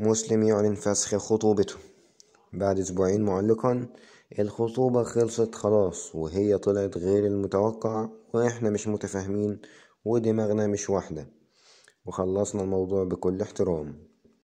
مسلم يعلن يعني فسخ خطوبته بعد أسبوعين معلقا الخطوبة خلصت خلاص وهي طلعت غير المتوقع وإحنا مش متفاهمين ودماغنا مش واحدة وخلصنا الموضوع بكل احترام